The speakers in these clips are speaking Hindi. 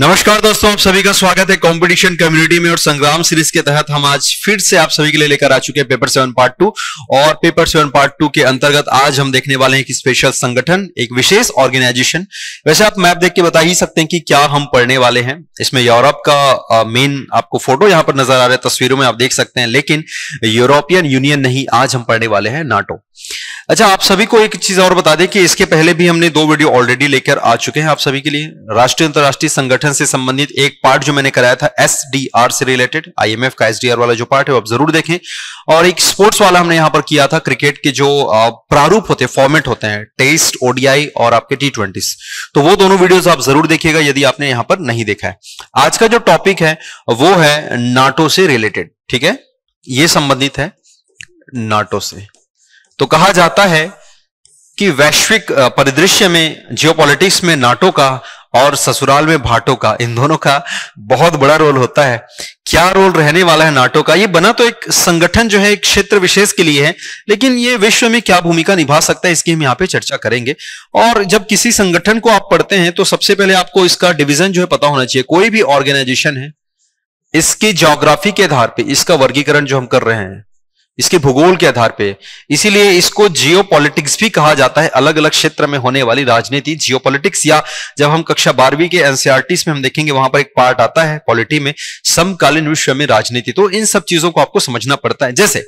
नमस्कार दोस्तों आप सभी का स्वागत है कंपटीशन कम्युनिटी में और संग्राम सीरीज के तहत हम आज फिर से आप सभी के लिए लेकर आ चुके हैं पेपर सेवन पार्ट टू और पेपर सेवन पार्ट टू के अंतर्गत आज हम देखने वाले हैं एक स्पेशल संगठन एक विशेष ऑर्गेनाइजेशन वैसे आप मैप देख के बता ही सकते हैं कि क्या हम पढ़ने वाले हैं इसमें यूरोप का मेन आपको फोटो यहाँ पर नजर आ रहा है तस्वीरों में आप देख सकते हैं लेकिन यूरोपियन यूनियन नहीं आज हम पढ़ने वाले हैं नाटो अच्छा आप सभी को एक चीज और बता दें कि इसके पहले भी हमने दो वीडियो ऑलरेडी लेकर आ चुके हैं आप सभी के लिए राष्ट्रीय अंतर्राष्ट्रीय संगठन गठन से संबंधित एक पार्ट जो मैंने कराया था एस से रिलेटेड आईएमएफ का एस वाला जो पार्ट है वो आप जरूर देखें और एक स्पोर्ट्स वाला हमने यहां पर किया था क्रिकेट के जो प्रारूप होते हैं फॉर्मेट होते हैं टेस्ट ओडीआई और आपके टी ट्वेंटीज तो वो दोनों वीडियोस आप जरूर देखिएगा यदि आपने यहां पर नहीं देखा है आज का जो टॉपिक है वो है नाटो से रिलेटेड ठीक है ये संबंधित है नाटो से तो कहा जाता है कि वैश्विक परिदृश्य में जियोपॉलिटिक्स में नाटो का और ससुराल में भाटो का इन दोनों का बहुत बड़ा रोल होता है क्या रोल रहने वाला है नाटो का ये बना तो एक संगठन जो है एक क्षेत्र विशेष के लिए है लेकिन ये विश्व में क्या भूमिका निभा सकता है इसकी हम यहाँ पे चर्चा करेंगे और जब किसी संगठन को आप पढ़ते हैं तो सबसे पहले आपको इसका डिविजन जो है पता होना चाहिए कोई भी ऑर्गेनाइजेशन है इसकी जोग्राफी के आधार पर इसका वर्गीकरण जो हम कर रहे हैं इसके भूगोल के आधार पे इसीलिए इसको जियो भी कहा जाता है अलग अलग क्षेत्र में होने वाली राजनीति जियो या जब हम कक्षा बारहवीं के एनसीआरटीस e में हम देखेंगे वहां पर एक पार्ट आता है पॉलिटी में समकालीन विश्व में राजनीति तो इन सब चीजों को आपको समझना पड़ता है जैसे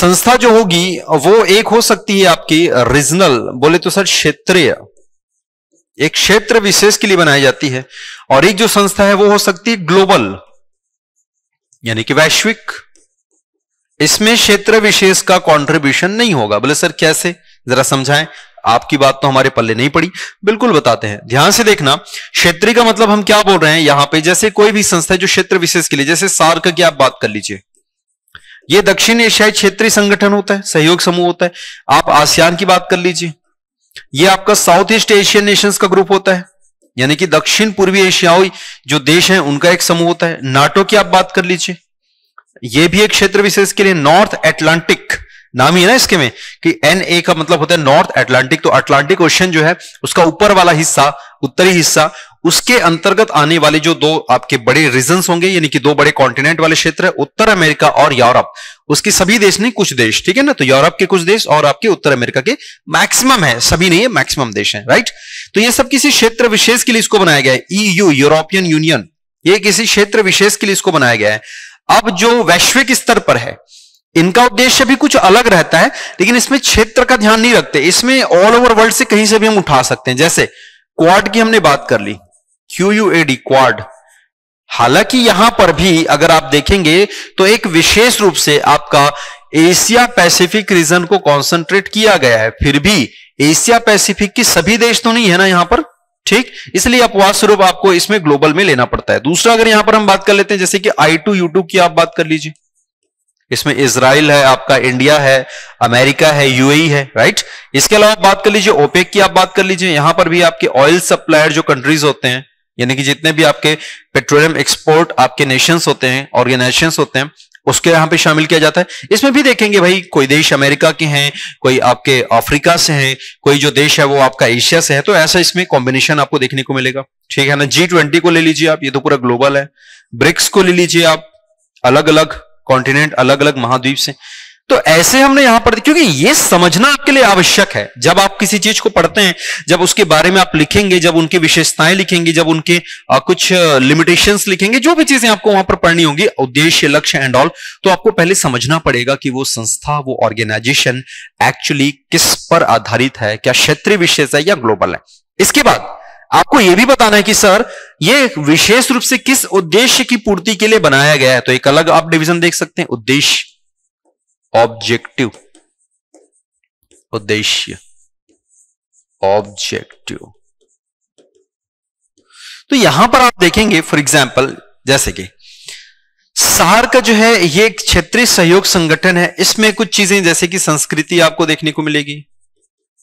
संस्था जो होगी वो एक हो सकती है आपकी रीजनल बोले तो सर क्षेत्रीय एक क्षेत्र विशेष के लिए बनाई जाती है और एक जो संस्था है वो हो सकती है ग्लोबल यानी कि वैश्विक इसमें क्षेत्र विशेष का कंट्रीब्यूशन नहीं होगा बोले सर कैसे जरा समझाएं आपकी बात तो हमारे पल्ले नहीं पड़ी बिल्कुल बताते हैं ध्यान से देखना क्षेत्रीय का मतलब हम क्या बोल रहे हैं यहां पे जैसे कोई भी संस्था जो क्षेत्र विशेष के लिए जैसे सार्क की आप बात कर लीजिए ये दक्षिण एशियाई क्षेत्रीय संगठन होता है सहयोग समूह होता है आप आसियान की बात कर लीजिए ये आपका साउथ ईस्ट एशियन नेशंस का ग्रुप होता है यानी कि दक्षिण पूर्वी एशियाई जो देश है उनका एक समूह होता है नाटो की आप बात कर लीजिए ये भी एक क्षेत्र विशेष के लिए नॉर्थ एटलांटिक नाम ही है ना इसके में कि एन ए का मतलब होता है नॉर्थ एटलांटिक तो अटलांटिक ओशन जो है उसका ऊपर वाला हिस्सा उत्तरी हिस्सा उसके अंतर्गत आने वाले जो दो आपके बड़े रीजन होंगे यानी कि दो बड़े कॉन्टिनेंट वाले क्षेत्र है उत्तर अमेरिका और यूरोप उसके सभी देश नहीं कुछ देश ठीक है ना तो यूरोप के कुछ देश और आपके उत्तर अमेरिका के मैक्सिमम है सभी नहीं है मैक्सिमम देश है राइट तो ये सब किसी क्षेत्र विशेष के लिए इसको बनाया गया है ईयू यूरोपियन यूनियन ये किसी क्षेत्र विशेष के लिए इसको बनाया गया है अब जो वैश्विक स्तर पर है इनका उद्देश्य भी कुछ अलग रहता है लेकिन इसमें क्षेत्र का ध्यान नहीं रखते इसमें ऑल ओवर वर्ल्ड से कहीं से भी हम उठा सकते हैं जैसे क्वाड की हमने बात कर ली Q U A D quad हालांकि यहां पर भी अगर आप देखेंगे तो एक विशेष रूप से आपका एशिया पैसिफिक रीजन को कॉन्सेंट्रेट किया गया है फिर भी एशिया पैसिफिक की सभी देश तो नहीं है ना यहां पर ठीक इसलिए अपवाद स्वरूप आपको इसमें ग्लोबल में लेना पड़ता है दूसरा अगर यहां पर हम बात कर लेते हैं जैसे कि आई टू यू टू की आप बात कर लीजिए इसमें इसराइल है आपका इंडिया है अमेरिका है यूएई e है राइट इसके अलावा बात कर लीजिए ओपेक की आप बात कर लीजिए यहां पर भी आपके ऑयल सप्लायर जो कंट्रीज होते हैं यानी कि जितने भी आपके पेट्रोलियम एक्सपोर्ट आपके नेशंस होते हैं ऑर्गेनाइजेशन होते हैं उसके यहां पे शामिल किया जाता है इसमें भी देखेंगे भाई कोई देश अमेरिका के हैं कोई आपके अफ्रीका से हैं कोई जो देश है वो आपका एशिया से है तो ऐसा इसमें कॉम्बिनेशन आपको देखने को मिलेगा ठीक है ना जी ट्वेंटी को ले लीजिए आप ये तो पूरा ग्लोबल है ब्रिक्स को ले लीजिए आप अलग अलग कॉन्टिनेंट अलग अलग महाद्वीप से तो ऐसे हमने यहां पर क्योंकि ये समझना आपके लिए आवश्यक है जब आप किसी चीज को पढ़ते हैं जब उसके बारे में आप लिखेंगे जब उनकी विशेषताएं लिखेंगे जब उनके कुछ लिमिटेशन लिखेंगे जो भी चीजें आपको वहां पर पढ़नी होंगी उद्देश्य लक्ष्य एंड ऑल तो आपको पहले समझना पड़ेगा कि वो संस्था वो ऑर्गेनाइजेशन एक्चुअली किस पर आधारित है क्या क्षेत्रीय विशेष है या ग्लोबल है इसके बाद आपको यह भी बताना है कि सर यह विशेष रूप से किस उद्देश्य की पूर्ति के लिए बनाया गया है तो एक अलग आप डिवीजन देख सकते हैं उद्देश्य ऑब्जेक्टिव उद्देश्य ऑब्जेक्टिव तो यहां पर आप देखेंगे फॉर एग्जाम्पल जैसे कि सहार का जो है ये एक क्षेत्रीय सहयोग संगठन है इसमें कुछ चीजें जैसे कि संस्कृति आपको देखने को मिलेगी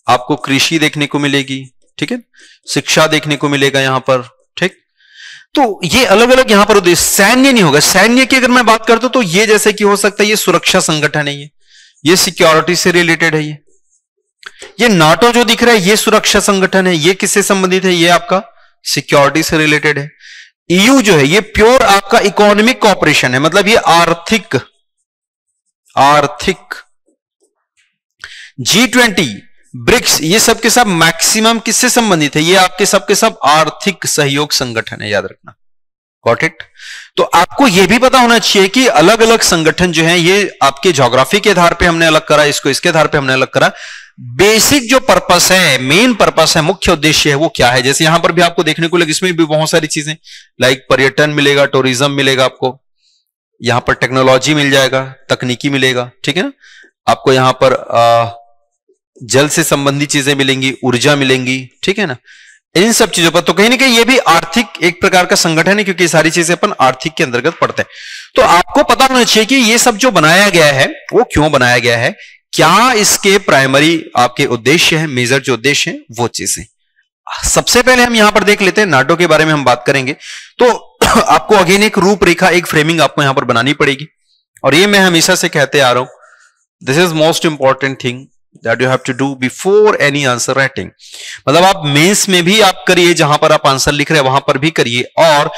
आपको कृषि देखने को मिलेगी ठीक है शिक्षा देखने को मिलेगा यहां पर तो ये अलग अलग यहां पर उद्देश्य सैन्य नहीं होगा सैन्य की अगर मैं बात करता हूं तो ये जैसे कि हो सकता है ये सुरक्षा संगठन है ये ये सिक्योरिटी से रिलेटेड है ये ये नाटो जो दिख रहा है ये सुरक्षा संगठन है ये किससे संबंधित है ये आपका सिक्योरिटी से रिलेटेड है ईयू e जो है ये प्योर आपका इकोनॉमिक कॉपरेशन है मतलब ये आर्थिक आर्थिक जी ट्वेंटी ब्रिक्स ये सब के सब मैक्सिमम किससे संबंधित है ये आपके सब के सब आर्थिक सहयोग संगठन है याद रखना गॉट इट तो आपको यह भी पता होना चाहिए कि अलग अलग संगठन जो है ये आपके जोग्राफी के आधार पे हमने अलग करा इसको इसके आधार पे हमने अलग करा बेसिक जो पर्पस है मेन पर्पस है मुख्य उद्देश्य है वो क्या है जैसे यहां पर भी आपको देखने को लगे इसमें भी बहुत सारी चीजें लाइक पर्यटन मिलेगा टूरिज्म मिलेगा आपको यहां पर टेक्नोलॉजी मिल जाएगा तकनीकी मिलेगा ठीक है ना आपको यहां पर आ, जल से संबंधित चीजें मिलेंगी ऊर्जा मिलेंगी ठीक है ना इन सब चीजों पर तो कहीं ना कहीं ये भी आर्थिक एक प्रकार का संगठन है क्योंकि सारी चीजें अपन आर्थिक के अंतर्गत पड़ते हैं तो आपको पता होना चाहिए कि ये सब जो बनाया गया है वो क्यों बनाया गया है क्या इसके प्राइमरी आपके उद्देश्य है मेजर जो उद्देश्य है वो चीजें सबसे पहले हम यहां पर देख लेते हैं नाटो के बारे में हम बात करेंगे तो आपको अगेन एक रूपरेखा एक फ्रेमिंग आपको यहां पर बनानी पड़ेगी और ये मैं हमेशा से कहते आ रहा हूं this is most important thing that you have to do before any answer writing मतलब आप मेंस में भी आप करिए जहां पर आप आंसर लिख रहे हैं वहां पर भी करिए और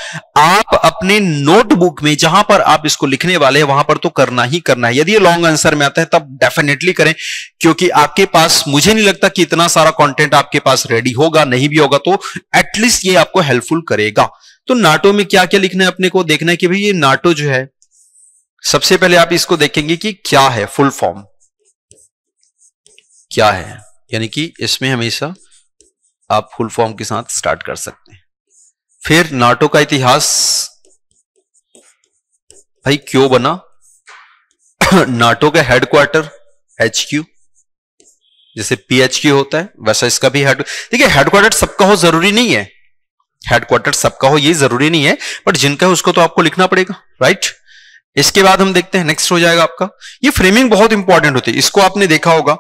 आप अपने नोटबुक में जहां पर आप इसको लिखने वाले हैं वहां पर तो करना ही करना है यदि ये लॉन्ग आंसर में आता है तब डेफिनेटली करें क्योंकि आपके पास मुझे नहीं लगता कि इतना सारा कॉन्टेंट आपके पास रेडी होगा नहीं भी होगा तो एटलीस्ट ये आपको हेल्पफुल करेगा तो नाटो में क्या क्या लिखना है अपने को देखना है कि भाई ये नाटो जो है सबसे पहले आप इसको देखेंगे कि क्या है फुल फॉर्म क्या है यानी कि इसमें हमेशा आप फुल फॉर्म के साथ स्टार्ट कर सकते हैं फिर नाटो का इतिहास भाई क्यों बना नाटो का हेडक्वार्टर एच क्यू जैसे पीएचक्यू होता है वैसा इसका भी हेड देखिए हेडक्वार्टर सबका हो जरूरी नहीं है हेडक्वार्टर सबका हो ये जरूरी नहीं है बट जिनका है उसको तो आपको लिखना पड़ेगा राइट इसके बाद हम देखते हैं नेक्स्ट हो जाएगा आपका ये फ्रेमिंग बहुत इंपॉर्टेंट होती है इसको आपने देखा होगा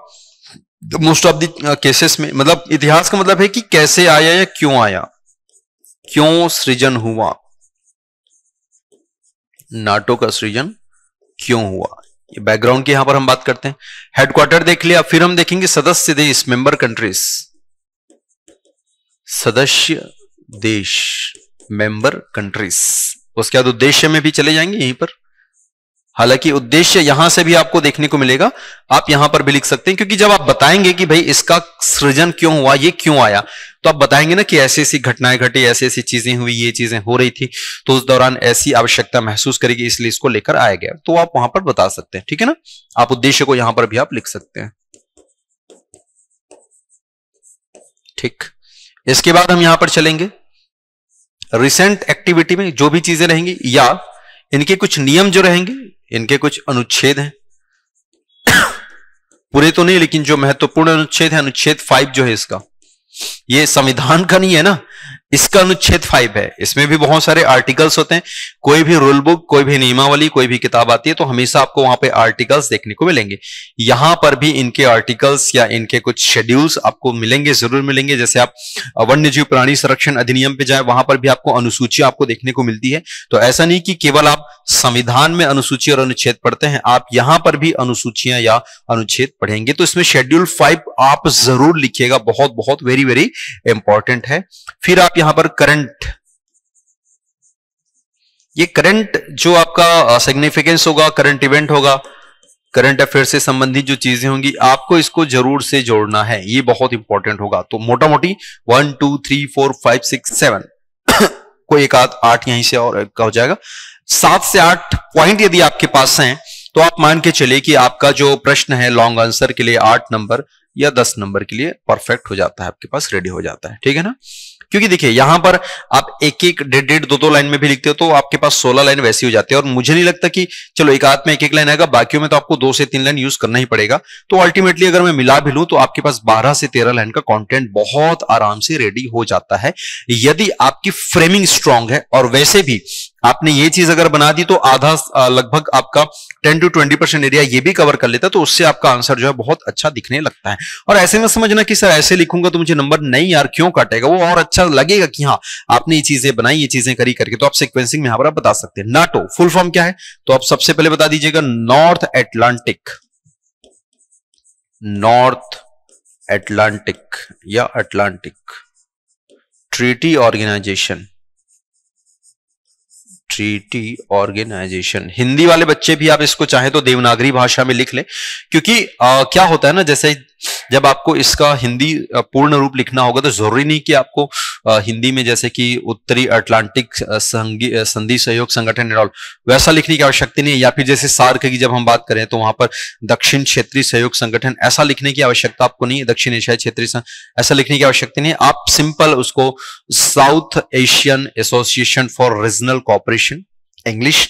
मोस्ट ऑफ दी केसेस में मतलब इतिहास का मतलब है कि कैसे आया या क्यों आया क्यों सृजन हुआ नाटो का सृजन क्यों हुआ ये बैकग्राउंड की यहां पर हम बात करते हैं हेडक्वार्टर देख लिया फिर हम देखेंगे सदस्य देश मेंबर कंट्रीज सदस्य देश मेंबर कंट्रीज उसके बाद उद्देश्य में भी चले जाएंगे यहीं पर हालांकि उद्देश्य यहां से भी आपको देखने को मिलेगा आप यहां पर भी लिख सकते हैं क्योंकि जब आप बताएंगे कि भाई इसका सृजन क्यों हुआ ये क्यों आया तो आप बताएंगे ना कि ऐसी ऐसी घटनाएं घटी ऐसी ऐसी चीजें हुई ये चीजें हो रही थी तो उस दौरान ऐसी आवश्यकता महसूस करेगी इसलिए इसको लेकर आया गया तो आप वहां पर बता सकते हैं ठीक है ना आप उद्देश्य को यहां पर भी आप लिख सकते हैं ठीक इसके बाद हम यहां पर चलेंगे रिसेंट एक्टिविटी में जो भी चीजें रहेंगी या इनके कुछ नियम जो रहेंगे इनके कुछ अनुच्छेद हैं पूरे तो नहीं लेकिन जो महत्वपूर्ण अनुच्छेद है अनुच्छेद फाइव जो है इसका ये संविधान का नहीं है ना इसका अनुच्छेद फाइव है इसमें भी बहुत सारे आर्टिकल्स होते हैं कोई भी रूल बुक कोई भी नियमावली कोई भी किताब आती है तो हमेशा आपको वहां पे आर्टिकल्स देखने को मिलेंगे यहां पर भी इनके आर्टिकल्स या इनके कुछ शेड्यूल्स आपको मिलेंगे जरूर मिलेंगे जैसे आप वन्य जीव प्राणी संरक्षण अधिनियम पे जाए वहां पर भी आपको अनुसूची आपको देखने को मिलती है तो ऐसा नहीं कि केवल आप संविधान में अनुसूची और अनुच्छेद पढ़ते हैं आप यहां पर भी अनुसूचियां या अनुच्छेद पढ़ेंगे तो इसमें शेड्यूल फाइव आप जरूर लिखिएगा बहुत बहुत वेरी वेरी इंपॉर्टेंट है फिर आप यहां पर करंट ये करंट जो आपका सिग्निफिकेंस होगा करंट इवेंट होगा करंट अफेयर से संबंधित जो चीजें होंगी आपको इसको जरूर से जोड़ना है ये बहुत इंपॉर्टेंट होगा तो मोटा मोटी one two three four five six seven कोई एक आध आठ यहीं से और का हो जाएगा सात से आठ पॉइंट यदि आपके पास हैं तो आप मान के चलिए कि आपका जो प्रश्न है लॉन्ग आंसर के लिए आठ नंबर या दस नंबर के लिए परफेक्ट हो जाता है आपके पास रेडी हो जाता है ठीक है ना क्योंकि देखिए यहां पर आप एक एक डेढ़ डेढ़ दो दो लाइन में भी लिखते हो तो आपके पास सोलह लाइन वैसी हो जाती है और मुझे नहीं लगता कि चलो एक हाथ में एक एक लाइन आएगा बाकियों में तो आपको दो से तीन लाइन यूज करना ही पड़ेगा तो अल्टीमेटली अगर मैं मिला भी लू तो आपके पास बारह से तेरह लाइन का कॉन्टेंट बहुत आराम से रेडी हो जाता है यदि आपकी फ्रेमिंग स्ट्रांग है और वैसे भी आपने ये चीज अगर बना दी तो आधा लगभग आपका 10 टू 20 परसेंट एरिया ये भी कवर कर लेता तो उससे आपका आंसर जो है बहुत अच्छा दिखने लगता है और ऐसे में समझना कि सर ऐसे लिखूंगा तो मुझे नंबर नहीं यार क्यों काटेगा वो और अच्छा लगेगा कि हाँ आपने ये चीजें बनाई ये चीजें करी करके तो आप सिक्वेंसिंग में हमारा बता सकते हैं नाटो फुल फॉर्म क्या है तो आप सबसे पहले बता दीजिएगा नॉर्थ एटलांटिक नॉर्थ एटलांटिक या Atlantic treaty organisation treaty organisation Hindi वाले बच्चे भी आप इसको चाहें तो देवनागरी भाषा में लिख लें क्योंकि आ, क्या होता है ना जैसे जब आपको इसका हिंदी पूर्ण रूप लिखना होगा तो जरूरी नहीं कि आपको हिंदी में जैसे कि उत्तरी अटलांटिक संधि सहयोग संगठन वैसा लिखने की आवश्यकता नहीं है या फिर जैसे सार्क की जब हम बात करें तो वहां पर दक्षिण क्षेत्रीय सहयोग संगठन ऐसा लिखने की आवश्यकता आपको नहीं है दक्षिण एशियाई क्षेत्रीय ऐसा लिखने की आवश्यकता नहीं आप सिंपल उसको south Asian association for regional cooperation English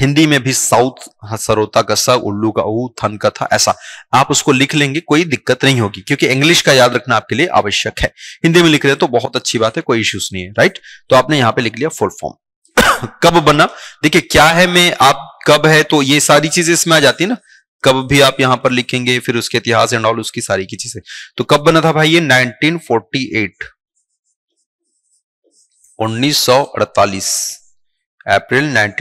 Hindi में भी साउथ सरोता का स उल्लू का ऊ थन का था ऐसा आप उसको लिख लेंगे कोई दिक्कत नहीं होगी क्योंकि इंग्लिश का याद रखना आपके लिए आवश्यक है हिंदी में लिख रहे हो तो बहुत अच्छी बात है कोई इश्यूज नहीं है राइट तो आपने यहां पे लिख लिया फुल फॉर्म कब बना देखिए क्या है में आप कब है तो ये सारी चीजें इसमें आ जाती है ना कब भी आप यहां पर लिखेंगे फिर उसके इतिहास एंड ऑल उसकी सारी की चीजें तो कब बना था भाई ये नाइनटीन सौ अड़तालीस अप्रैल एट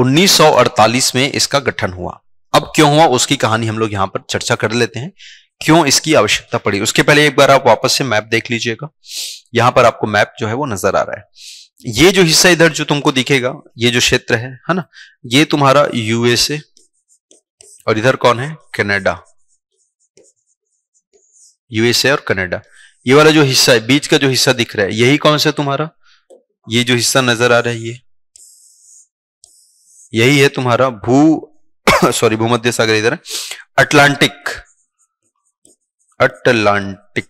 1948 में इसका गठन हुआ अब क्यों हुआ उसकी कहानी हम लोग यहां पर चर्चा कर लेते हैं क्यों इसकी आवश्यकता पड़ी उसके पहले एक बार आप वापस से मैप देख लीजिएगा यहां पर आपको मैप जो है वो नजर आ रहा है ये जो हिस्सा इधर जो तुमको दिखेगा ये जो क्षेत्र है है ना ये तुम्हारा यूएसए और इधर कौन है कनाडा यूएसए और कनाडा ये वाला जो हिस्सा है बीच का जो हिस्सा दिख रहा है यही कौन सा तुम्हारा ये जो हिस्सा नजर आ रहा है ये यही है तुम्हारा भू सॉरी भूमध्य सागर इधर अटलांटिक अटलांटिक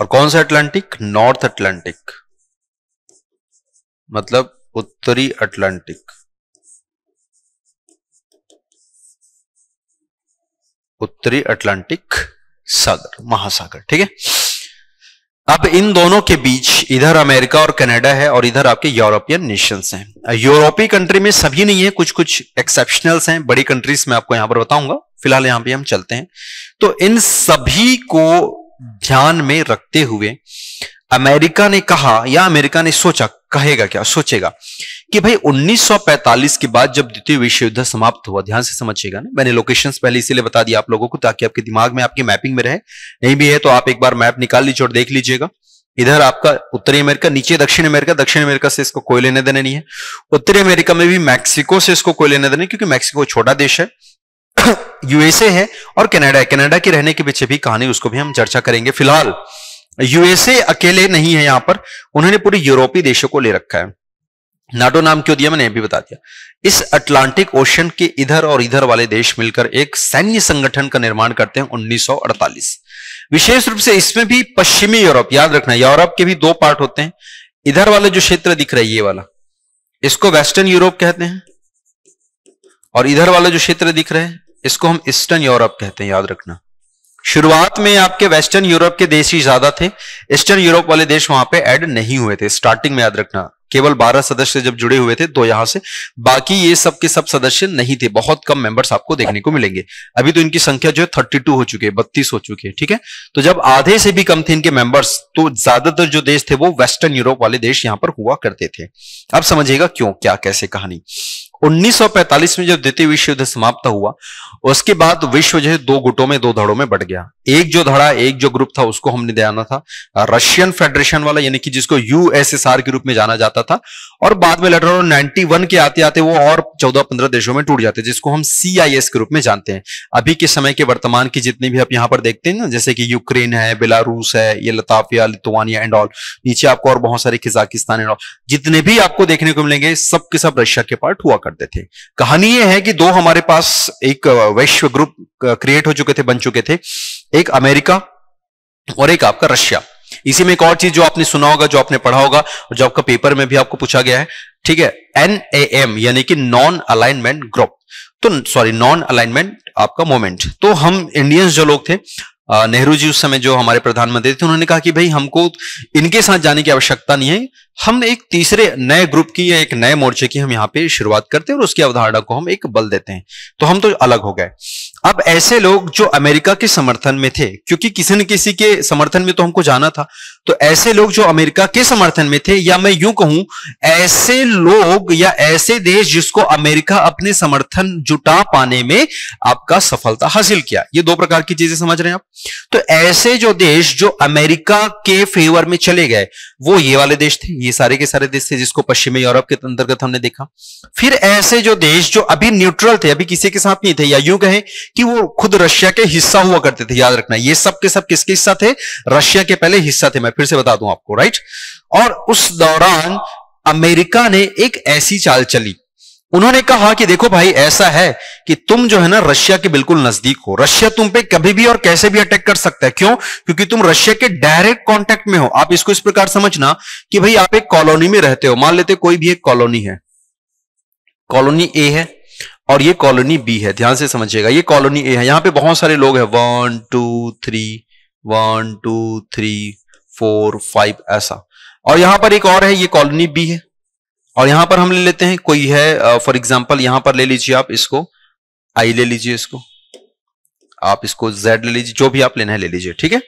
और कौन सा अटलांटिक नॉर्थ अटलांटिक मतलब उत्तरी अटलांटिक उत्तरी अटलांटिक सागर महासागर ठीक है अब इन दोनों के बीच इधर अमेरिका और कनाडा है और इधर आपके यूरोपियन नेशंस हैं यूरोपीय कंट्री में सभी नहीं है कुछ कुछ एक्सेप्शनल्स हैं बड़ी कंट्रीज में आपको यहां पर बताऊंगा फिलहाल यहां पे हम चलते हैं तो इन सभी को ध्यान में रखते हुए अमेरिका ने कहा या अमेरिका ने सोचा कहेगा क्या सोचेगा कि भाई 1945 के बाद जब द्वितीय विश्व युद्ध समाप्त हुआ ध्यान से समझिएगा ना मैंने लोकेशन पहले इसीलिए बता दिया आप लोगों को ताकि आपके दिमाग में आपकी मैपिंग में रहे नहीं भी है तो आप एक बार मैप निकाल लीजिए और देख लीजिएगा इधर आपका उत्तरी अमेरिका नीचे दक्षिण अमेरिका दक्षिण अमेरिका से इसको कोई लेने देने नहीं है उत्तरी अमेरिका में भी मैक्सिको से इसको कोई लेने देने क्योंकि मैक्सिको छोटा देश है यूएसए है और कनाडा है कनाडा के रहने के पीछे भी कहानी उसको भी हम चर्चा करेंगे फिलहाल यूएसए अकेले नहीं है यहां पर उन्होंने पूरे यूरोपीय देशों को ले रखा है नाटो नाम क्यों दिया मैंने भी बता दिया इस अटलांटिक ओशन के इधर और इधर वाले देश मिलकर एक सैन्य संगठन का निर्माण करते हैं 1948 विशेष रूप से इसमें भी पश्चिमी यूरोप याद रखना यूरोप के भी दो पार्ट होते हैं इधर वाले जो क्षेत्र दिख रहा है ये वाला इसको वेस्टर्न यूरोप कहते हैं और इधर वाला जो क्षेत्र दिख रहे हैं इसको हम ईस्टर्न यूरोप कहते हैं याद रखना शुरुआत में आपके वेस्टर्न यूरोप के देश ही ज्यादा थे ईस्टर्न यूरोप वाले देश वहां पे ऐड नहीं हुए थे स्टार्टिंग में याद रखना केवल 12 सदस्य जब जुड़े हुए थे दो यहां से बाकी ये सब के सब सदस्य नहीं थे बहुत कम मेंबर्स आपको देखने को मिलेंगे अभी तो इनकी संख्या जो है 32 हो चुके है बत्तीस हो चुके है ठीक है तो जब आधे से भी कम थे इनके मेंबर्स तो ज्यादातर जो देश थे वो वेस्टर्न यूरोप वाले देश यहां पर हुआ करते थे अब समझिएगा क्यों क्या कैसे कहानी 1945 में जब द्वितीय विश्व युद्ध समाप्त हुआ उसके बाद विश्व जो है दो गुटों में दो धड़ों में बढ़ गया एक जो धड़ा एक जो ग्रुप था उसको हमने ध्यान था रशियन फेडरेशन वाला यानी कि जिसको यूएसएसआर के रूप में जाना जाता था और बाद में लेटर नाइनटी वन के आते आते वो और चौदह पंद्रह देशों में टूट जाते जिसको हम सीआईएस के रूप में जानते हैं अभी के समय के वर्तमान की जितनी भी आप यहां पर देखते हैं ना जैसे कि यूक्रेन है बेलारूस है ये लताफिया लिथुआनिया एंड ऑल नीचे आपको और बहुत सारे किजाकिस्तान एंड ऑल जितने भी आपको देखने को मिलेंगे सबके सब रशिया के पार्ट हुआ करते थे कहानी यह है कि दो हमारे पास एक वैश्व ग्रुप क्रिएट हो चुके थे बन चुके थे एक अमेरिका और एक आपका रशिया इसी में एक और चीज जो आपने सुना होगा जो आपने पढ़ा होगा और जो आपका पेपर में भी आपको पूछा गया है ठीक है एन ए एम यानी कि नॉन अलाइनमेंट ग्रुप तो सॉरी नॉन अलाइनमेंट आपका मोमेंट तो हम इंडियंस जो लोग थे नेहरू जी उस समय जो हमारे प्रधानमंत्री थे उन्होंने कहा कि भाई हमको इनके साथ जाने की आवश्यकता नहीं है हम एक तीसरे नए ग्रुप की या एक नए मोर्चे की हम यहाँ पे शुरुआत करते हैं और उसकी अवधारणा को हम एक बल देते हैं तो हम तो अलग हो गए अब ऐसे लोग जो अमेरिका के समर्थन में थे क्योंकि किसी न किसी के समर्थन में तो हमको जाना था तो ऐसे लोग जो अमेरिका के समर्थन में थे या मैं यूं कहूं ऐसे लोग या ऐसे देश जिसको अमेरिका अपने समर्थन जुटा पाने में आपका सफलता हासिल किया ये दो प्रकार की चीजें समझ रहे हैं आप तो ऐसे जो देश जो अमेरिका के फेवर में चले गए वो ये वाले देश थे ये सारे के सारे देश थे जिसको पश्चिमी यूरोप के अंतर्गत हमने देखा फिर ऐसे जो देश जो अभी न्यूट्रल थे अभी किसी के साथ नहीं थे या यूं कहें कि वो खुद रशिया के हिस्सा हुआ करते थे याद रखना ये सब के सब किसके हिस्सा थे रशिया के पहले हिस्सा थे मैं फिर से बता दूं आपको राइट और उस दौरान अमेरिका ने एक ऐसी चाल चली उन्होंने कहा कि देखो भाई ऐसा है कि तुम जो है ना रशिया के बिल्कुल नजदीक हो रशिया तुम पे कभी भी और कैसे भी अटैक कर सकता है क्यों क्योंकि तुम रशिया के डायरेक्ट कांटेक्ट में हो आप इसको इस प्रकार समझना कि भाई आप एक कॉलोनी में रहते हो मान लेते कोई भी एक कॉलोनी है कॉलोनी ए है और ये कॉलोनी बी है ध्यान से समझिएगा ये कॉलोनी ए है यहां पर बहुत सारे लोग है one two three one two three four five ऐसा और यहां पर एक और है ये कॉलोनी बी है और यहां पर हम ले लेते हैं कोई है फॉर एग्जाम्पल यहां पर ले लीजिए आप इसको आई ले लीजिए इसको आप इसको जेड ले लीजिए जो भी आप लेना है ले लीजिए ठीक है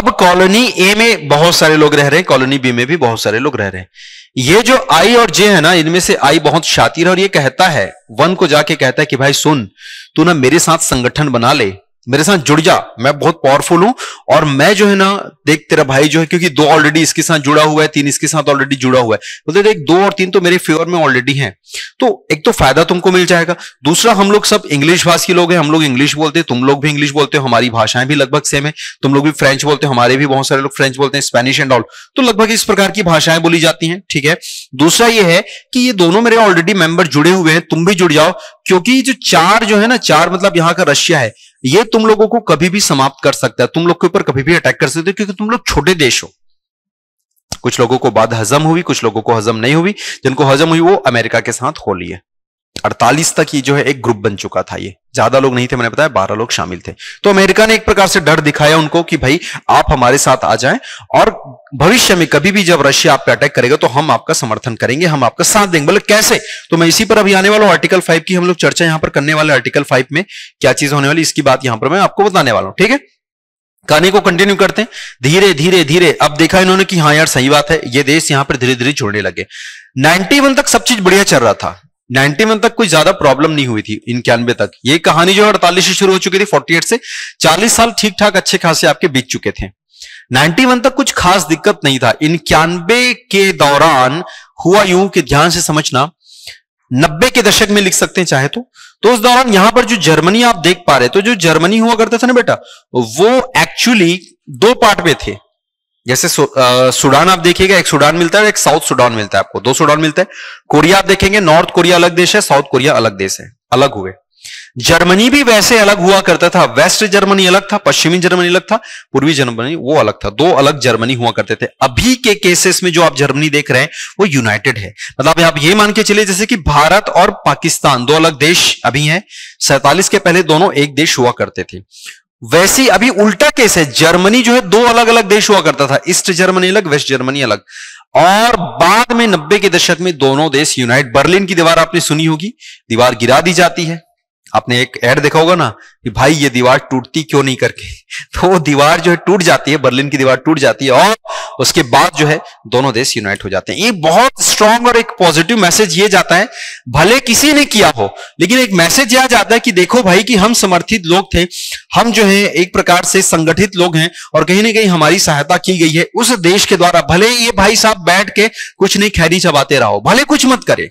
अब कॉलोनी ए में बहुत सारे लोग रह रहे हैं कॉलोनी बी में भी बहुत सारे लोग रह रहे हैं ये जो आई और जे है ना इनमें से आई बहुत शातिर है और ये कहता है वन को जाके कहता है कि भाई सुन तू ना मेरे साथ संगठन बना ले मेरे साथ जुड़ जा मैं बहुत पावरफुल हूं और मैं जो है ना देख तेरा भाई जो है क्योंकि दो ऑलरेडी इसके साथ जुड़ा हुआ है तीन इसके साथ ऑलरेडी जुड़ा हुआ है बोलते मतलब देख दो और तीन तो मेरे फेवर में ऑलरेडी हैं तो एक तो फायदा तुमको मिल जाएगा दूसरा हम लोग सब इंग्लिश भाषी लोग हैं हम लोग इंग्लिश बोलते हैं तुम लोग भी इंग्लिश बोलते हो हमारी भाषाएं भी लगभग सेम है तुम लोग भी फ्रेंच बोलते हो हमारे भी बहुत सारे लोग फ्रेंच बोलते हैं स्पेनिश एंड ऑल तो लगभग इस प्रकार की भाषाएं बोली जाती है ठीक है दूसरा यह है कि ये दोनों मेरे ऑलरेडी मेंबर जुड़े हुए हैं तुम भी जुड़ जाओ क्योंकि जो चार जो है ना चार मतलब यहाँ का रशिया है ये तुम लोगों को कभी भी समाप्त कर सकता है तुम लोग के ऊपर कभी भी अटैक कर सकते हो क्योंकि तुम लोग छोटे देश हो कुछ लोगों को बाद हजम हुई कुछ लोगों को हजम नहीं हुई जिनको हजम हुई वो अमेरिका के साथ हो है अड़तालीस तक ये जो है एक ग्रुप बन चुका था ये ज्यादा लोग नहीं थे मैंने बताया बारह लोग शामिल थे तो अमेरिका ने एक प्रकार से डर दिखाया उनको कि भाई आप हमारे साथ आ जाएं और भविष्य में कभी भी जब रशिया आप पे अटैक करेगा तो हम आपका समर्थन करेंगे हम आपका साथ देंगे बोले कैसे तो मैं इसी पर अभी आने वाला हूं आर्टिकल फाइव की हम लोग चर्चा यहां पर करने वाले आर्टिकल फाइव में क्या चीज होने वाली इसकी बात यहां पर मैं आपको बताने वाला हूं ठीक है कहानी को कंटिन्यू करते हैं धीरे धीरे धीरे अब देखा इन्होंने कि हाँ यार सही बात है ये देश यहां पर धीरे धीरे छोड़ने लगे 91 तक सब चीज बढ़िया चल रहा था नाइनटी वन तक कोई ज्यादा प्रॉब्लम नहीं हुई थी इक्यानवे तक ये कहानी जो है अड़तालीस से शुरू हो चुकी थी फोर्टी से चालीस साल ठीक ठाक अच्छे खासे आपके बीत चुके थे 91 तक कुछ खास दिक्कत नहीं था इनक्यानबे के दौरान हुआ यूं कि ध्यान से समझना नब्बे के दशक में लिख सकते हैं चाहे तो तो उस दौरान यहां पर जो जर्मनी आप देख पा रहे तो जो जर्मनी हुआ करता था ना बेटा वो एक्चुअली दो पार्ट में थे जैसे सु, आ, सुडान आप देखिएगा एक सुडान मिलता है एक साउथ सुडान मिलता है आपको दो सुडान मिलता है कोरिया आप देखेंगे नॉर्थ कोरिया अलग देश है साउथ कोरिया अलग देश है अलग हुए जर्मनी भी वैसे अलग हुआ करता था वेस्ट जर्मनी अलग था पश्चिमी जर्मनी अलग था पूर्वी जर्मनी वो अलग था दो अलग जर्मनी हुआ करते थे अभी के केसेस में जो आप जर्मनी देख रहे हैं वो यूनाइटेड है मतलब आप ये मान के चलिए जैसे कि भारत और पाकिस्तान दो अलग देश अभी हैं सैतालीस के पहले दोनों एक देश हुआ करते थे वैसी अभी उल्टा केस है जर्मनी जो है दो अलग अलग देश हुआ करता था ईस्ट जर्मनी अलग वेस्ट जर्मनी अलग और बाद में नब्बे के दशक में दोनों देश यूनाइट बर्लिन की दीवार आपने सुनी होगी दीवार गिरा दी जाती है आपने एक ऐड देखा होगा ना कि भाई ये दीवार टूटती क्यों नहीं करके तो वो दीवार जो है टूट जाती है बर्लिन की दीवार टूट जाती है और उसके बाद जो है दोनों देश यूनाइट हो जाते हैं ये बहुत स्ट्रांग और एक पॉजिटिव मैसेज ये जाता है भले किसी ने किया हो लेकिन एक मैसेज यह जाता है कि देखो भाई कि हम समर्थित लोग थे हम जो है एक प्रकार से संगठित लोग हैं और कहीं ना कहीं हमारी सहायता की गई है उस देश के द्वारा भले ये भाई साहब बैठ के कुछ नहीं खैरी चबाते रहो भले कुछ मत करे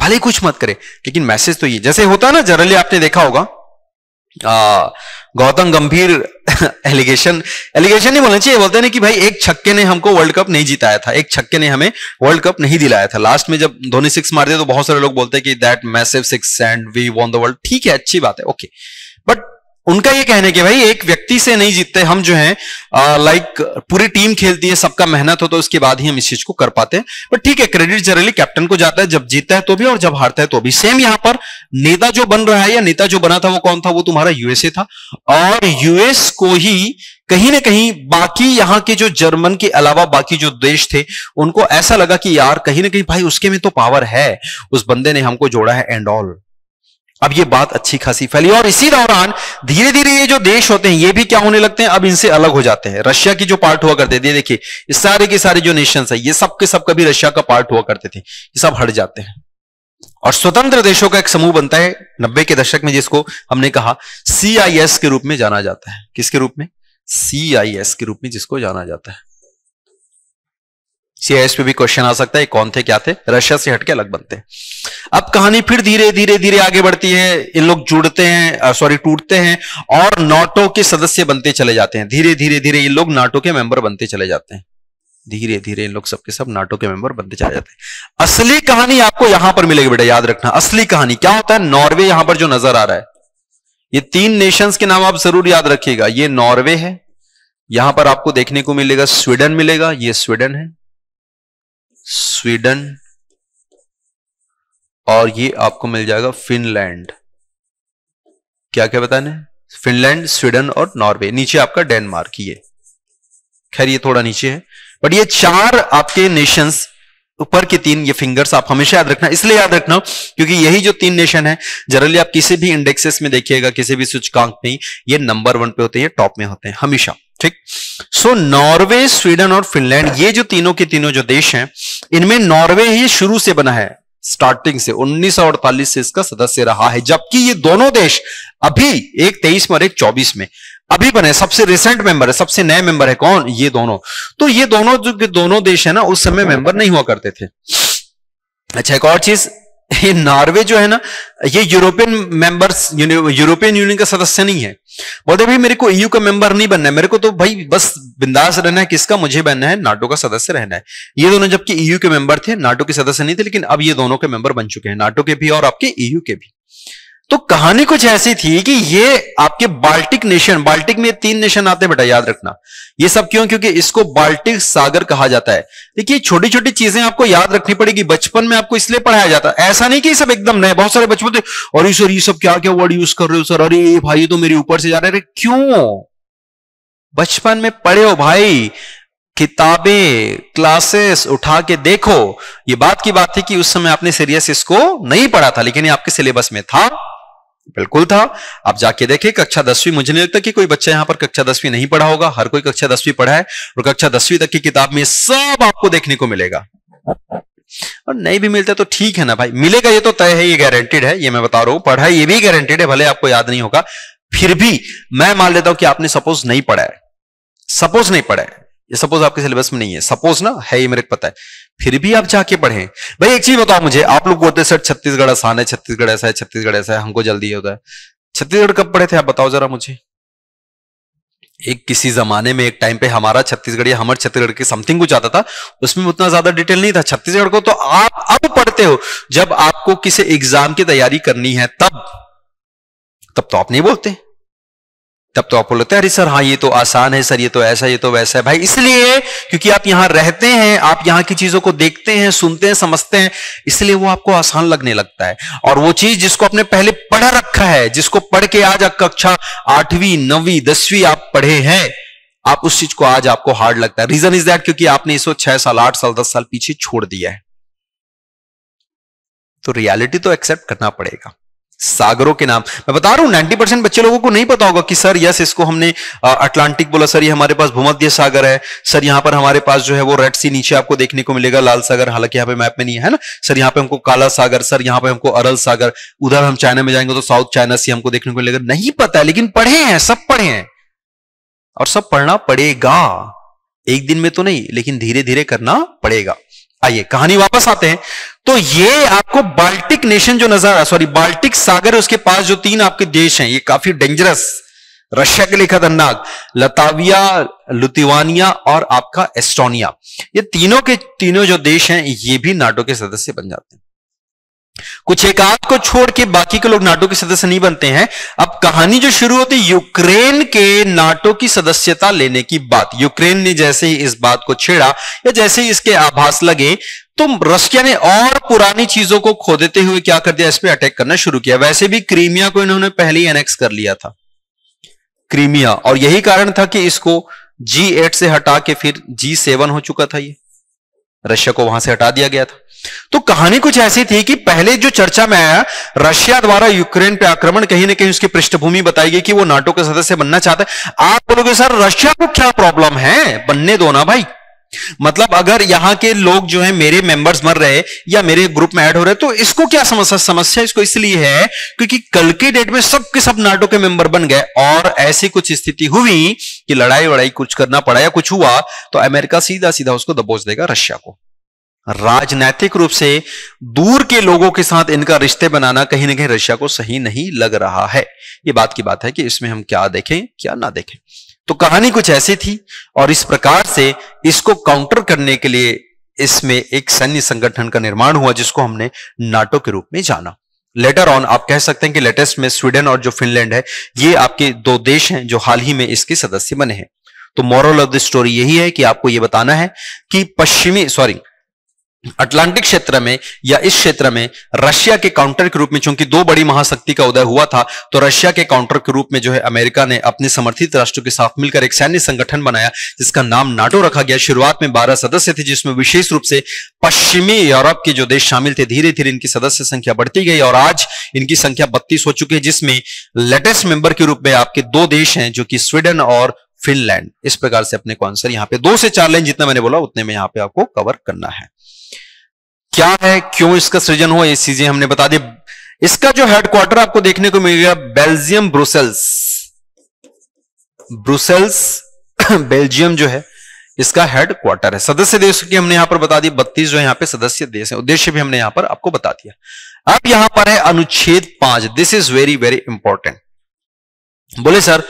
भले कुछ मत करे लेकिन मैसेज तो ये जैसे होता है ना जनरली आपने देखा होगा गौतम गंभीर एलिगेशन एलिगेशन नहीं बोलना चाहिए बोलते हैं कि भाई एक छक्के ने हमको वर्ल्ड कप नहीं जिताया था एक छक्के ने हमें वर्ल्ड कप नहीं दिलाया था लास्ट में जब धोनी सिक्स मार दिया तो बहुत सारे लोग बोलते हैं कि that massive six and we won the world ठीक है अच्छी बात है ओके बट उनका ये कहना है कि भाई एक व्यक्ति से नहीं जीतते हम जो है लाइक पूरी टीम खेलती है सबका मेहनत हो तो उसके बाद ही हम इस चीज को कर पाते हैं बट ठीक है क्रेडिट जनरली कैप्टन को जाता है जब जीतता है तो भी और जब हारता है तो भी सेम यहां पर नेता जो बन रहा है या नेता जो बना था वो कौन था वो तुम्हारा यूएसए था और यूएस को ही कहीं ना कहीं बाकी यहाँ के जो जर्मन के अलावा बाकी जो देश थे उनको ऐसा लगा कि यार कहीं ना कहीं भाई उसके में तो पावर है उस बंदे ने हमको जोड़ा है एंड ऑल अब ये बात अच्छी खासी फैली और इसी दौरान धीरे धीरे ये जो देश होते हैं ये भी क्या होने लगते हैं अब इनसे अलग हो जाते हैं रशिया की जो पार्ट हुआ करते थे देखिए इस सारे के सारे जो नेशंस है ये सब के सब कभी रशिया का पार्ट हुआ करते थे ये सब हट जाते हैं और स्वतंत्र देशों का एक समूह बनता है नब्बे के दशक में जिसको हमने कहा सीआईएस के रूप में जाना जाता है किसके रूप में सीआईएस के रूप में जिसको जाना जाता है सीआईएस पे भी क्वेश्चन आ सकता है कौन थे क्या थे रशिया से हटके अलग बनते हैं अब कहानी फिर धीरे धीरे धीरे आगे बढ़ती है इन लोग जुड़ते हैं सॉरी टूटते हैं और नाटो के सदस्य बनते चले जाते हैं धीरे धीरे धीरे इन लोग नाटो के मेंबर बनते चले जाते हैं धीरे धीरे इन लोग सबके सब नाटो के मेंबर बनते चले जाते हैं असली कहानी आपको यहां पर मिलेगी बेटा याद रखना असली कहानी क्या होता है नॉर्वे यहां पर जो नजर आ रहा है ये तीन नेशंस के नाम आप जरूर याद रखिएगा ये नॉर्वे है यहां पर आपको देखने को मिलेगा स्वीडन मिलेगा ये स्वीडन है स्वीडन और ये आपको मिल जाएगा फिनलैंड क्या क्या बताने फिनलैंड स्वीडन और नॉर्वे नीचे आपका डेनमार्क ये खैर ये थोड़ा नीचे है बट ये चार आपके नेशंस ऊपर के तीन ये फिंगर्स आप हमेशा याद रखना इसलिए याद रखना क्योंकि यही जो तीन नेशन है जनरली आप किसी भी इंडेक्सेस में देखिएगा किसी भी सूचकांक में ये नंबर वन पे होते हैं टॉप में होते हैं हमेशा ठीक सो नॉर्वे स्वीडन और फिनलैंड ये जो तीनों के तीनों जो देश हैं इनमें नॉर्वे ही शुरू से बना है स्टार्टिंग से 1948 से इसका सदस्य रहा है जबकि ये दोनों देश अभी एक तेईस में और एक चौबीस में अभी बने सबसे रिसेंट मेंबर है सबसे नए मेंबर है कौन ये दोनों तो ये दोनों जो दोनों देश है ना उस समय मेंबर नहीं हुआ करते थे अच्छा एक और चीज ये नॉर्वे जो है ना ये यूरोपियन मेंबर्स यूरोपियन यूनियन का सदस्य नहीं है बोलते भाई मेरे को ईयू e का मेंबर नहीं बनना है मेरे को तो भाई बस बिंदास रहना है किसका मुझे बनना है नाटो का सदस्य रहना है ये दोनों जबकि ईयू e के मेंबर थे नाटो के सदस्य नहीं थे लेकिन अब ये दोनों के मेंबर बन चुके हैं नाटो के भी और आपके ईयू e के भी तो कहानी कुछ ऐसी थी कि ये आपके बाल्टिक नेशन बाल्टिक में तीन नेशन आते हैं बेटा याद रखना ये सब क्यों क्योंकि इसको बाल्टिक सागर कहा जाता है देखिए छोटी छोटी चीजें आपको याद रखनी पड़ेगी बचपन में आपको इसलिए पढ़ाया जाता है ऐसा नहीं कि सब एकदम नए बहुत सारे बचपन थे और सर ये सब क्या क्या वर्ड यूज कर रहे हो सर अरे भाई तो मेरे ऊपर से जा रहे क्यों बचपन में पढ़े हो भाई किताबें क्लासेस उठा के देखो ये बात की बात थी कि उस समय आपने सीरियस इसको नहीं पढ़ा था लेकिन ये आपके सिलेबस में था बिल्कुल था आप जाके देखें कक्षा दसवीं मुझे नहीं लगता कि कोई बच्चा यहां पर कक्षा दसवीं नहीं पढ़ा होगा हर कोई कक्षा दसवीं पढ़ा है और कक्षा दसवीं तक की किताब में सब आपको देखने को मिलेगा और नहीं भी मिलता तो ठीक है ना भाई मिलेगा ये तो तय है ये गारंटेड है ये मैं बता रहा हूं पढ़ा ये भी गारंटेड है भले आपको याद नहीं होगा फिर भी मैं मान लेता हूं कि आपने सपोज नहीं पढ़ा है सपोज नहीं पढ़ा है ये सपोज आपके सिलेबस में नहीं है सपोज ना है ये मेरे को पता है फिर भी आप जाके पढ़े भाई एक चीज बताओ मुझे आप लोग बोलते सर छत्तीसगढ़ आसान है छत्तीसगढ़ ऐसा है छत्तीसगढ़ ऐसा है हमको जल्दी होता है छत्तीसगढ़ कब पढ़े थे आप बताओ जरा मुझे एक किसी जमाने में एक टाइम पे हमारा छत्तीसगढ़ या हमारे छत्तीसगढ़ के समथिंग कुछ आता था उसमें उतना ज्यादा डिटेल नहीं था छत्तीसगढ़ को तो आप अब पढ़ते हो जब आपको किसी एग्जाम की तैयारी करनी है तब तब तो आप नहीं बोलते तब तो आप बोलते अरे सर हाँ ये तो आसान है सर ये तो ऐसा ये तो वैसा है भाई इसलिए क्योंकि आप यहां रहते हैं आप यहां की चीजों को देखते हैं सुनते हैं समझते हैं इसलिए वो आपको आसान लगने लगता है और वो चीज जिसको आपने पहले पढ़ा रखा है जिसको पढ़ के आज आप कक्षा आठवीं नवी दसवीं आप पढ़े हैं आप उस चीज को आज आपको हार्ड लगता है रीजन इज दैट क्योंकि आपने इसको छह साल आठ साल दस साल पीछे छोड़ दिया है तो रियालिटी तो एक्सेप्ट करना पड़ेगा सागरों के नाम मैं बता रहा हूं 90 परसेंट बच्चे लोगों को नहीं पता होगा कि सर यस इसको हमने अटलांटिक बोला सर ये हमारे पास भूमध्य सागर है सर यहां पर हमारे पास जो है वो रेड सी नीचे आपको देखने को मिलेगा लाल सागर हालांकि यहां पे मैप में नहीं है ना सर यहां पे हमको काला सागर सर यहां पे हमको अरल सागर उधर हम चाइना में जाएंगे तो साउथ चाइना सी हमको देखने को मिलेगा नहीं पता है लेकिन पढ़े हैं सब पढ़े हैं और सब पढ़ना पड़ेगा एक दिन में तो नहीं लेकिन धीरे धीरे करना पड़ेगा आइए कहानी वापस आते हैं तो ये आपको बाल्टिक नेशन जो नजर आ सॉरी बाल्टिक सागर उसके पास जो तीन आपके देश हैं ये काफी डेंजरस रशिया के लिए खतरनाक लताविया लुतिवानिया और आपका एस्टोनिया ये तीनों के तीनों जो देश हैं ये भी नाटो के सदस्य बन जाते हैं कुछ एक आध को छोड़ के बाकी के लोग नाटो के सदस्य नहीं बनते हैं अब कहानी जो शुरू होती है यूक्रेन के नाटो की सदस्यता लेने की बात यूक्रेन ने जैसे ही इस बात को छेड़ा या जैसे ही इसके आभास लगे तुम रसिया ने और पुरानी चीजों को खो देते हुए क्या कर दिया इस पर अटैक करना शुरू किया वैसे भी क्रीमिया को इन्होंने पहले ही एनेक्स कर लिया था क्रीमिया और यही कारण था कि इसको जी एट से हटा के फिर जी सेवन हो चुका था ये रशिया को वहां से हटा दिया गया था तो कहानी कुछ ऐसी थी कि पहले जो चर्चा में आया रशिया द्वारा यूक्रेन पर आक्रमण कहीं ना कहीं उसकी पृष्ठभूमि बताई गई कि वो नाटो के सदस्य बनना चाहता है आप बोलोगे सर रशिया को क्या प्रॉब्लम है बनने दो ना भाई मतलब अगर यहां के लोग जो है मेरे मेंबर्स मर रहे या मेरे ग्रुप में ऐड हो रहे तो इसको क्या समस्या समस्या इसको इसलिए है क्योंकि कल के डेट में सब के सब नाटो के मेंबर बन गए और ऐसी कुछ स्थिति हुई कि लड़ाई वड़ाई कुछ करना पड़ा या कुछ हुआ तो अमेरिका सीधा सीधा उसको दबोच देगा रशिया को राजनैतिक रूप से दूर के लोगों के साथ इनका रिश्ते बनाना कहीं ना कहीं रशिया को सही नहीं लग रहा है ये बात की बात है कि इसमें हम क्या देखें क्या ना देखें तो कहानी कुछ ऐसी थी और इस प्रकार से इसको काउंटर करने के लिए इसमें एक सैन्य संगठन का निर्माण हुआ जिसको हमने नाटो के रूप में जाना लेटर ऑन आप कह सकते हैं कि लेटेस्ट में स्वीडन और जो फिनलैंड है ये आपके दो देश हैं जो हाल ही में इसके सदस्य बने हैं तो मॉरल ऑफ द स्टोरी यही है कि आपको ये बताना है कि पश्चिमी सॉरी अटलांटिक क्षेत्र में या इस क्षेत्र में रशिया के काउंटर के रूप में चूंकि दो बड़ी महाशक्ति का उदय हुआ था तो रशिया के काउंटर के रूप में जो है अमेरिका ने अपने समर्थित राष्ट्रों के साथ मिलकर एक सैन्य संगठन बनाया जिसका नाम नाटो रखा गया शुरुआत में बारह सदस्य थे जिसमें विशेष रूप से पश्चिमी यूरोप के जो देश शामिल थे धीरे धीरे इनकी सदस्य संख्या बढ़ती गई और आज इनकी संख्या बत्तीस हो चुकी है जिसमें लेटेस्ट मेंबर के रूप में आपके दो देश हैं जो कि स्वीडन और फिनलैंड इस प्रकार से अपने को आंसर यहाँ पे दो से चार लाइन जितना मैंने बोला उतने में यहाँ पे आपको कवर करना है क्या है क्यों इसका सृजन हुआ ये चीजें हमने बता दी इसका जो हेडक्वार्टर आपको देखने को मिल गया बेल्जियम ब्रुसेल्स ब्रुसेल्स बेल्जियम जो है इसका हेडक्वार्टर है सदस्य देश की हमने यहां पर बता दी बत्तीस जो यहां पे सदस्य देश है उद्देश्य भी हमने यहां पर आपको बता दिया अब यहां पर है अनुच्छेद पांच this is very very important बोले सर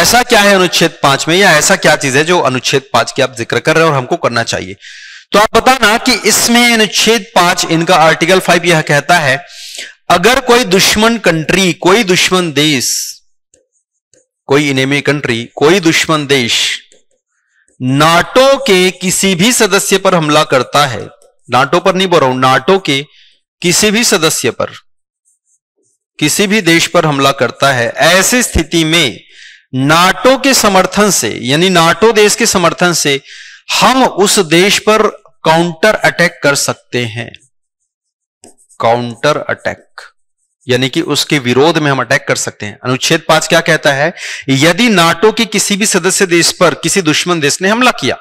ऐसा क्या है अनुच्छेद पांच में या ऐसा क्या चीज है जो अनुच्छेद पांच की आप जिक्र कर रहे हैं और हमको करना चाहिए तो आप बताना कि इसमें अनुच्छेद पांच इनका आर्टिकल फाइव यह कहता है अगर कोई दुश्मन कंट्री कोई दुश्मन देश कोई इनेमी कंट्री कोई दुश्मन देश नाटो के किसी भी सदस्य पर हमला करता है नाटो पर नहीं बोल रहा हूं नाटो के किसी भी सदस्य पर किसी भी देश पर हमला करता है ऐसी स्थिति में नाटो के समर्थन से यानी नाटो देश के समर्थन से हम उस देश पर काउंटर अटैक कर सकते हैं काउंटर अटैक यानी कि उसके विरोध में हम अटैक कर सकते हैं अनुच्छेद पांच क्या कहता है यदि नाटो के किसी भी सदस्य देश पर किसी दुश्मन देश ने हमला किया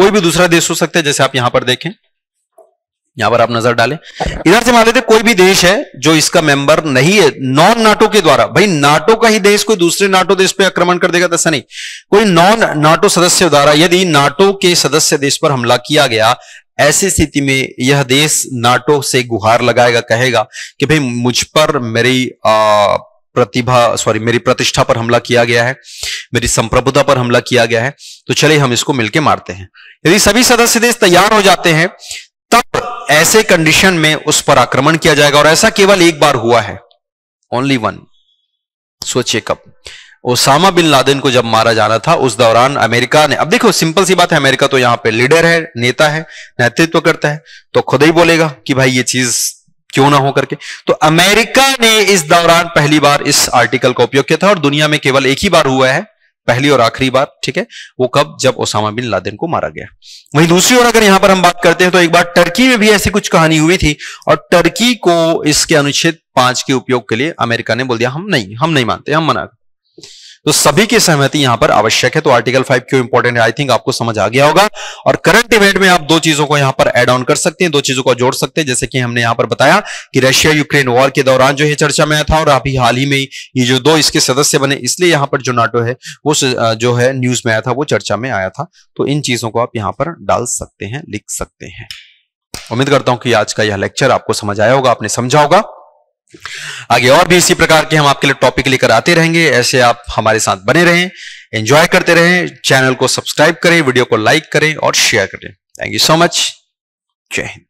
कोई भी दूसरा देश हो सकता है जैसे आप यहां पर देखें यहां पर आप नजर डालें इधर से मान लेते कोई भी देश है जो इसका मेंबर नहीं है नॉन नाटो के द्वारा भाई नाटो का ही देश कोई दूसरे नाटो देश पर आक्रमण कर देगा ऐसा नहीं कोई नॉन नाटो सदस्य द्वारा यदि नाटो के सदस्य देश पर हमला किया गया ऐसी स्थिति में यह देश नाटो से गुहार लगाएगा कहेगा कि भाई मुझ पर मेरी आ, प्रतिभा सॉरी मेरी प्रतिष्ठा पर हमला किया गया है मेरी संप्रभुता पर हमला किया गया है तो चले हम इसको मिलकर मारते हैं यदि सभी सदस्य देश तैयार हो जाते हैं तब ऐसे कंडीशन में उस पर आक्रमण किया जाएगा और ऐसा केवल एक बार हुआ है ओनली वन सोचिए कब ओसामा बिन लादेन को जब मारा जाना था उस दौरान अमेरिका ने अब देखो सिंपल सी बात है अमेरिका तो यहाँ पे लीडर है नेता है नेतृत्व करता है तो खुद ही बोलेगा कि भाई ये चीज क्यों ना हो करके तो अमेरिका ने इस दौरान पहली बार इस आर्टिकल का उपयोग किया था और दुनिया में केवल एक ही बार हुआ है पहली और आखिरी बार ठीक है वो कब जब ओसामा बिन लादेन को मारा गया वहीं दूसरी ओर अगर यहां पर हम बात करते हैं तो एक बार टर्की में भी ऐसी कुछ कहानी हुई थी और टर्की को इसके अनुच्छेद पांच के उपयोग के लिए अमेरिका ने बोल दिया हम नहीं हम नहीं मानते हम मना तो सभी की सहमति यहां पर आवश्यक है तो आर्टिकल फाइव क्यों इंपॉर्टेंट है आई थिंक आपको समझ आ गया होगा और करंट इवेंट में आप दो चीजों को यहां पर एड ऑन कर सकते हैं दो चीजों को जोड़ सकते हैं जैसे कि हमने यहां पर बताया कि रशिया यूक्रेन वॉर के दौरान जो है चर्चा में आया था और अभी हाल ही में ये जो दो इसके सदस्य बने इसलिए यहां पर जो नाटो है वो जो है न्यूज में आया था वो चर्चा में आया था तो इन चीजों को आप यहां पर डाल सकते हैं लिख सकते हैं उम्मीद करता हूं कि आज का यह लेक्चर आपको समझ आया होगा आपने समझा होगा आगे और भी इसी प्रकार के हम आपके लिए टॉपिक लेकर आते रहेंगे ऐसे आप हमारे साथ बने रहें एंजॉय करते रहें चैनल को सब्सक्राइब करें वीडियो को लाइक करें और शेयर करें थैंक यू सो मच जय हिंद